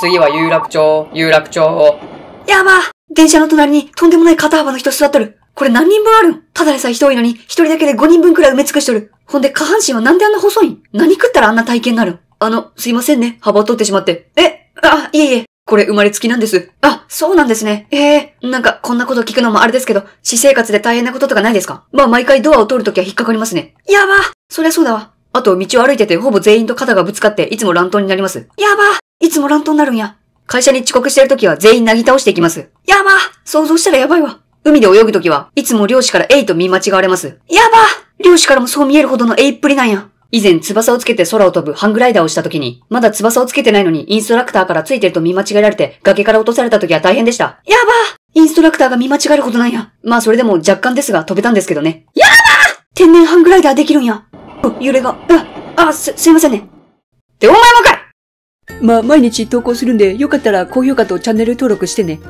次は有楽町、有楽町。やば電車の隣にとんでもない肩幅の人座っとる。これ何人分あるんただでさえ人多いのに、一人だけで5人分くらい埋め尽くしとる。ほんで下半身はなんであんな細いん何食ったらあんな体型になるんあの、すいませんね。幅を取ってしまって。えあ、いえいえ。これ生まれつきなんです。あ、そうなんですね。ええー、なんかこんなこと聞くのもあれですけど、私生活で大変なこととかないですかまあ毎回ドアを通るときは引っかかりますね。やばそりゃそうだわ。あと道を歩いててほぼ全員と肩がぶつかっていつも乱闘になります。やばいつも乱闘になるんや。会社に遅刻してるときは全員なぎ倒していきます。やば想像したらやばいわ。海で泳ぐときは、いつも漁師からエイと見間違われます。やば漁師からもそう見えるほどのエイっぷりなんや。以前翼をつけて空を飛ぶハングライダーをした時に、まだ翼をつけてないのにインストラクターからついてると見間違えられて崖から落とされた時は大変でした。やばインストラクターが見間違えることなんや。まあそれでも若干ですが飛べたんですけどね。やば天然ハングライダーできるんや。揺れが。あ、あ、す、すいませんね。ってお前もかいまあ、毎日投稿するんで、よかったら高評価とチャンネル登録してね。